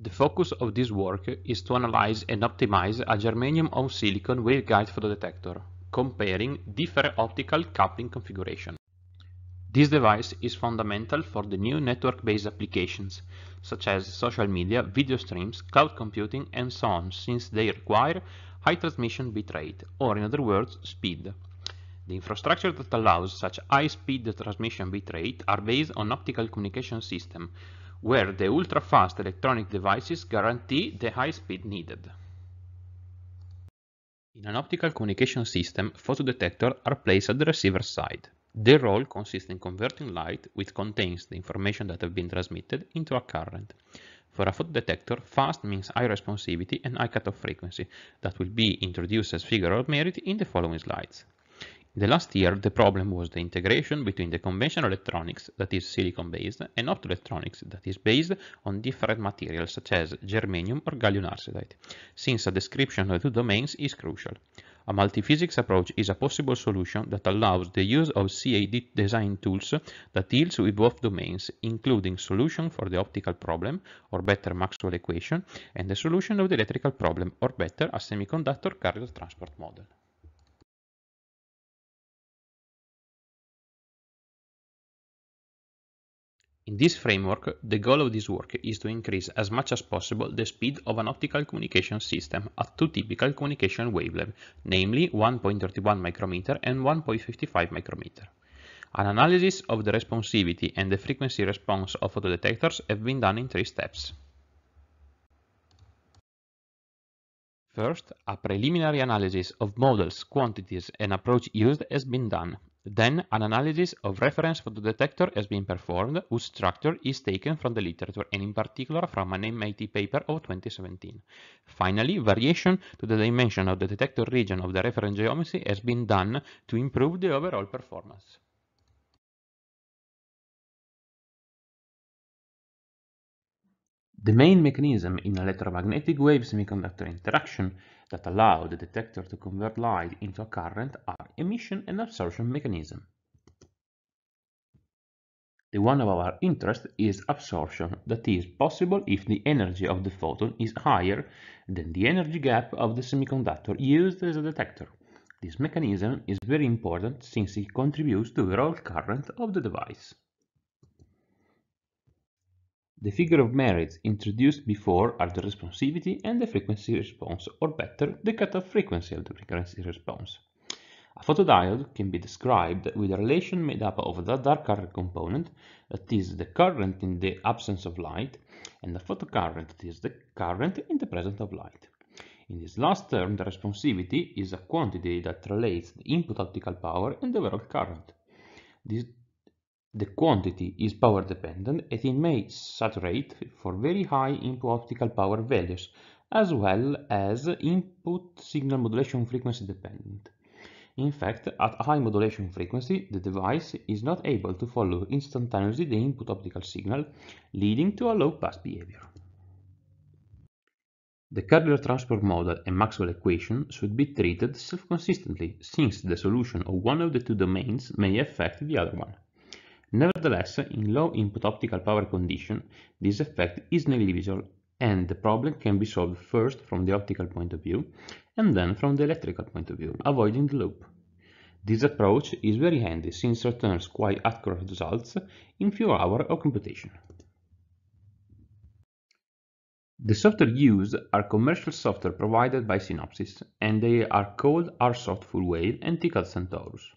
The focus of this work is to analyze and optimize a germanium on silicon waveguide photodetector, comparing different optical coupling configurations. This device is fundamental for the new network-based applications, such as social media, video streams, cloud computing and so on, since they require high transmission bitrate, or in other words, speed. The infrastructure that allows such high-speed transmission bitrate are based on optical communication system, where the ultra-fast electronic devices guarantee the high speed needed. In an optical communication system, photodetectors are placed at the receiver side. Their role consists in converting light, which contains the information that have been transmitted, into a current. For a photodetector, fast means high responsivity and high cutoff frequency, that will be introduced as figure of merit in the following slides. The last year, the problem was the integration between the conventional electronics, that is silicon-based, and optoelectronics, that is based on different materials such as germanium or gallium arsenide, since a description of the two domains is crucial. A multiphysics approach is a possible solution that allows the use of CAD design tools that deals with both domains, including solution for the optical problem, or better Maxwell equation, and the solution of the electrical problem, or better a semiconductor carrier transport model. In this framework, the goal of this work is to increase as much as possible the speed of an optical communication system at two typical communication wavelengths, namely 1.31 micrometer and 1.55 micrometer. An analysis of the responsivity and the frequency response of photodetectors have been done in three steps. First, a preliminary analysis of models, quantities and approach used has been done, then an analysis of reference for the detector has been performed whose structure is taken from the literature and in particular from an MIT paper of 2017. Finally, variation to the dimension of the detector region of the reference geometry has been done to improve the overall performance. The main mechanism in electromagnetic wave semiconductor interaction that allow the detector to convert light into a current are emission and absorption mechanism. The one of our interest is absorption, that is possible if the energy of the photon is higher than the energy gap of the semiconductor used as a detector. This mechanism is very important since it contributes to the overall current of the device. The figure of merits introduced before are the responsivity and the frequency response, or better, the cutoff frequency of the frequency response. A photodiode can be described with a relation made up of the dark current component, that is the current in the absence of light, and the photocurrent, that is the current in the presence of light. In this last term, the responsivity is a quantity that relates the input optical power and the overall current. This the quantity is power dependent as it may saturate for very high input optical power values as well as input signal modulation frequency dependent. In fact, at high modulation frequency, the device is not able to follow instantaneously the input optical signal, leading to a low-pass behavior. The Carrier transport model and Maxwell equation should be treated self-consistently, since the solution of one of the two domains may affect the other one. Nevertheless, in low input optical power condition, this effect is negligible and the problem can be solved first from the optical point of view and then from the electrical point of view, avoiding the loop. This approach is very handy since returns quite accurate results in few hours of computation. The software used are commercial software provided by Synopsys and they are called RSoft Full Wave and Tical Centaurus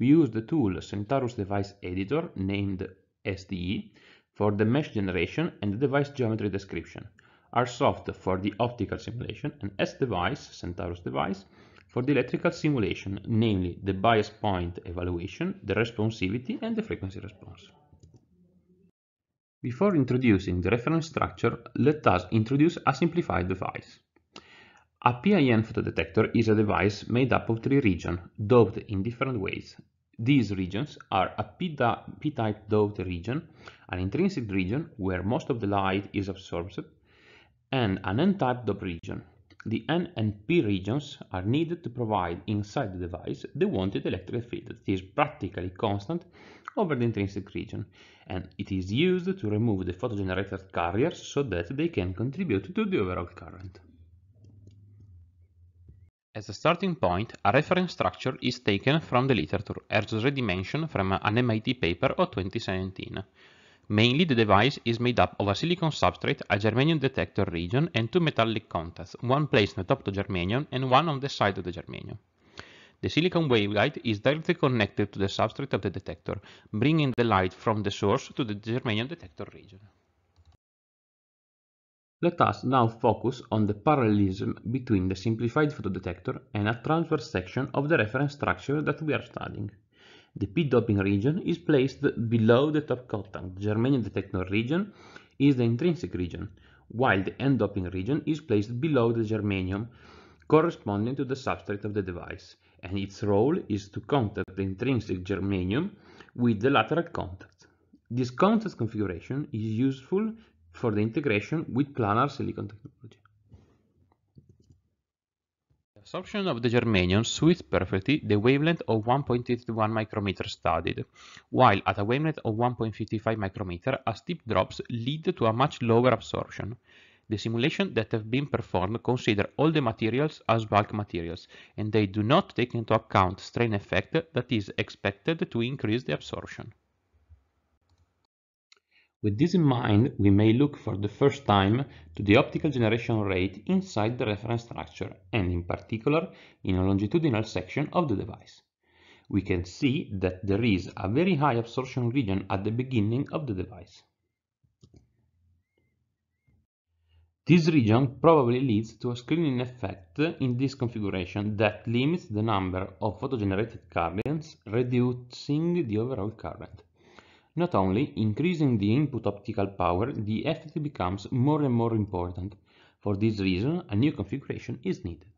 we use the tool Centaurus Device Editor, named SDE, for the mesh generation and the device geometry description, RSoft for the optical simulation, and S-Device, Centaurus Device, for the electrical simulation, namely the bias point evaluation, the responsivity, and the frequency response. Before introducing the reference structure, let us introduce a simplified device. A PIN photodetector is a device made up of three regions, doped in different ways. These regions are a p-type doped region, an intrinsic region where most of the light is absorbed, and an n-type doped region. The N and P regions are needed to provide inside the device the wanted electric field that is practically constant over the intrinsic region, and it is used to remove the photogenerated carriers so that they can contribute to the overall current. As a starting point, a reference structure is taken from the literature, as already mentioned from an MIT paper of 2017. Mainly the device is made up of a silicon substrate, a germanium detector region and two metallic contacts, one placed on the top of the germanium and one on the side of the germanium. The silicon waveguide is directly connected to the substrate of the detector, bringing the light from the source to the germanium detector region. Let us now focus on the parallelism between the simplified photodetector and a transverse section of the reference structure that we are studying. The p-doping region is placed below the top contact germanium detector region is the intrinsic region, while the n-doping region is placed below the germanium corresponding to the substrate of the device, and its role is to contact the intrinsic germanium with the lateral contact. This contact configuration is useful for the integration with planar silicon technology. The absorption of the germanium suits perfectly the wavelength of 1.81 micrometer studied, while at a wavelength of 1.55 micrometer, a steep drops lead to a much lower absorption. The simulations that have been performed consider all the materials as bulk materials, and they do not take into account strain effect that is expected to increase the absorption. With this in mind, we may look for the first time to the optical generation rate inside the reference structure and in particular in a longitudinal section of the device. We can see that there is a very high absorption region at the beginning of the device. This region probably leads to a screening effect in this configuration that limits the number of photogenerated currents, reducing the overall current. Not only increasing the input optical power, the effect becomes more and more important. For this reason, a new configuration is needed.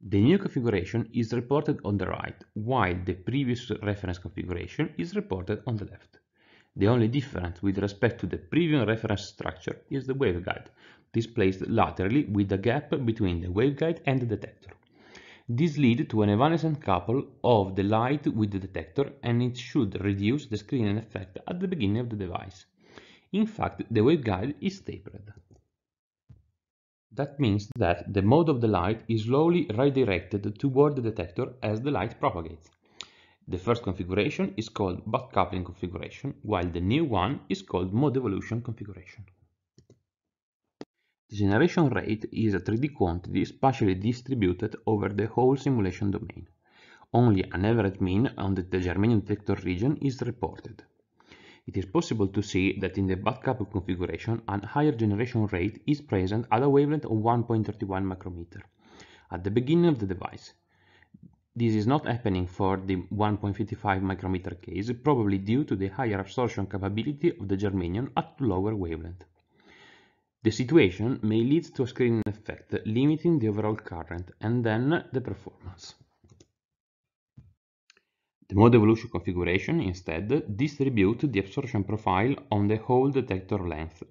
The new configuration is reported on the right, while the previous reference configuration is reported on the left. The only difference with respect to the previous reference structure is the waveguide, displaced laterally with a gap between the waveguide and the detector. This leads to an evanescent couple of the light with the detector and it should reduce the screening effect at the beginning of the device. In fact, the waveguide is tapered. That means that the mode of the light is slowly redirected toward the detector as the light propagates. The first configuration is called butt coupling configuration, while the new one is called mode evolution configuration. The generation rate is a 3D quantity spatially distributed over the whole simulation domain. Only an average mean on the Germanium detector region is reported. It is possible to see that in the backcoupled configuration, a higher generation rate is present at a wavelength of 1.31 micrometer at the beginning of the device. This is not happening for the 1.55 micrometer case, probably due to the higher absorption capability of the germanium at lower wavelength. The situation may lead to a screening effect, limiting the overall current, and then the performance. The mode evolution configuration instead distributes the absorption profile on the whole detector length,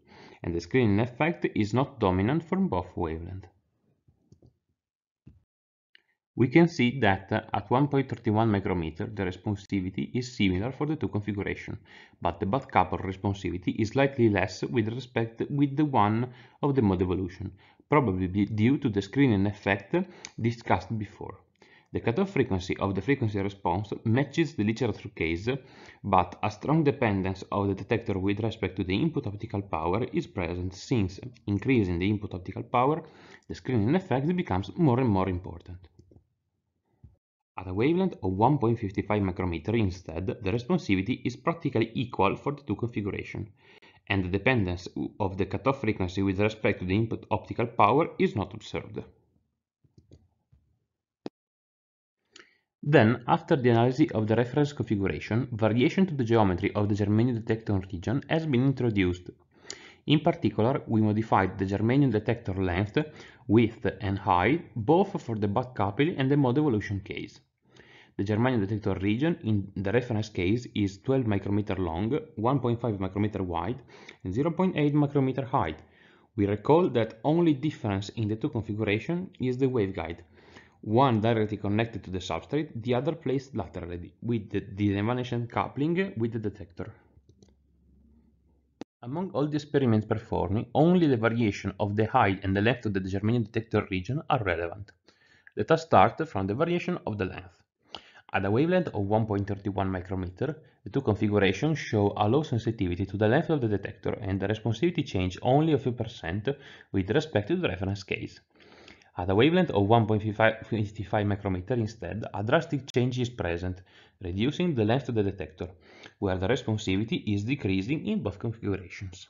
and the screening effect is not dominant for both wavelengths. We can see that at 1.31 micrometer the responsivity is similar for the two configurations, but the butt couple responsivity is slightly less with respect with the one of the mode evolution, probably due to the screening effect discussed before. The cutoff frequency of the frequency response matches the literature case, but a strong dependence of the detector with respect to the input optical power is present since, increasing the input optical power, the screening effect becomes more and more important. At a wavelength of 1.55 micrometer instead, the responsivity is practically equal for the two configurations, and the dependence of the cutoff frequency with respect to the input optical power is not observed. Then, after the analysis of the reference configuration, variation to the geometry of the germanium detector region has been introduced. In particular, we modified the germanium detector length, width and height both for the butt coupling and the mode evolution case. The germanium detector region in the reference case is 12 micrometer long, 1.5 micrometer wide and 0.8 micrometer high. We recall that only difference in the two configuration is the waveguide, one directly connected to the substrate, the other placed laterally, with the evanescent coupling with the detector. Among all the experiments performed, only the variation of the height and the length of the germanium detector region are relevant. Let us start from the variation of the length. At a wavelength of 1.31 micrometer, the two configurations show a low sensitivity to the length of the detector and the responsivity change only a few percent with respect to the reference case. At a wavelength of 1.55 micrometer instead, a drastic change is present, reducing the length of the detector, where the responsivity is decreasing in both configurations.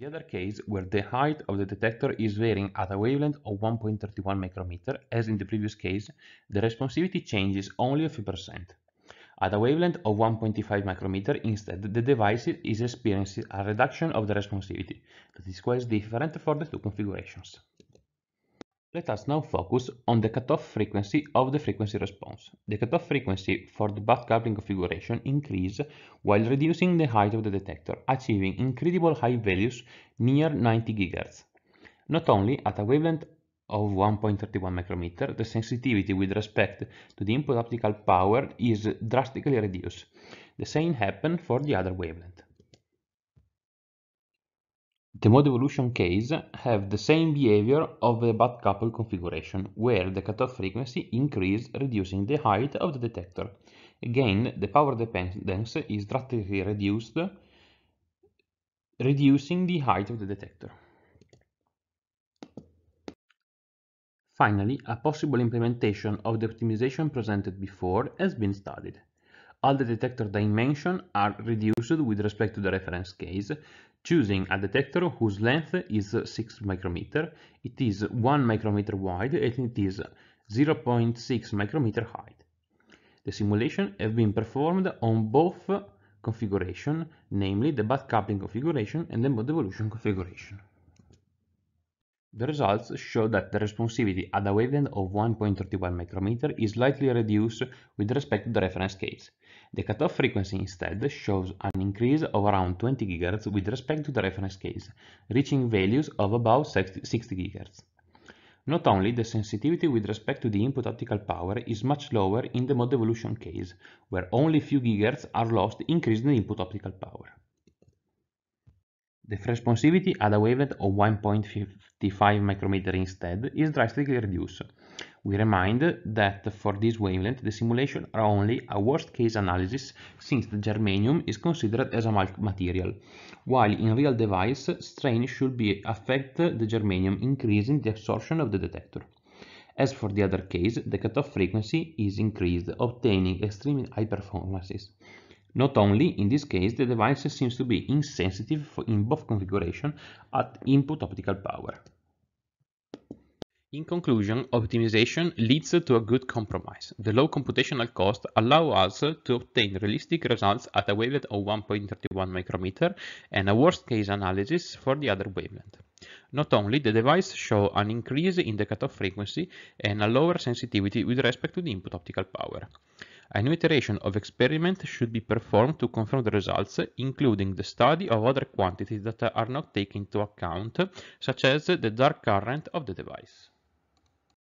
The other case, where the height of the detector is varying at a wavelength of 1.31 micrometer, as in the previous case, the responsivity changes only a few percent. At a wavelength of 1.5 micrometer, instead, the device is experiencing a reduction of the responsivity, that is quite different for the two configurations. Let us now focus on the cutoff frequency of the frequency response. The cutoff frequency for the butt coupling configuration increases while reducing the height of the detector, achieving incredible high values near 90 GHz. Not only at a wavelength of 1.31 micrometer, the sensitivity with respect to the input optical power is drastically reduced. The same happened for the other wavelength. The mode evolution case have the same behavior of the butt couple configuration, where the cutoff frequency increases, reducing the height of the detector. Again, the power dependence is drastically reduced, reducing the height of the detector. Finally, a possible implementation of the optimization presented before has been studied all the detector dimensions are reduced with respect to the reference case, choosing a detector whose length is 6 micrometer, it is 1 micrometer wide and it is 0.6 micrometer height. The simulation have been performed on both configuration, namely the butt coupling configuration and the mode evolution configuration. The results show that the responsivity at a wavelength of 1.31 micrometer is slightly reduced with respect to the reference case. The cutoff frequency instead shows an increase of around 20 GHz with respect to the reference case, reaching values of about 60 GHz. Not only the sensitivity with respect to the input optical power is much lower in the mode evolution case, where only few GHz are lost increasing the input optical power. The responsivity at a wavelength of 1.55 micrometer instead is drastically reduced. We remind that for this wavelength the simulations are only a worst-case analysis since the germanium is considered as a bulk material, while in real device strain should be affect the germanium increasing the absorption of the detector. As for the other case, the cutoff frequency is increased, obtaining extremely high performances. Not only, in this case, the device seems to be insensitive for, in both configuration at input optical power. In conclusion, optimization leads to a good compromise. The low computational cost allow us to obtain realistic results at a wavelength of 1.31 micrometer and a worst-case analysis for the other wavelength. Not only, the device show an increase in the cutoff frequency and a lower sensitivity with respect to the input optical power. A new iteration of experiment should be performed to confirm the results, including the study of other quantities that are not taken into account, such as the dark current of the device.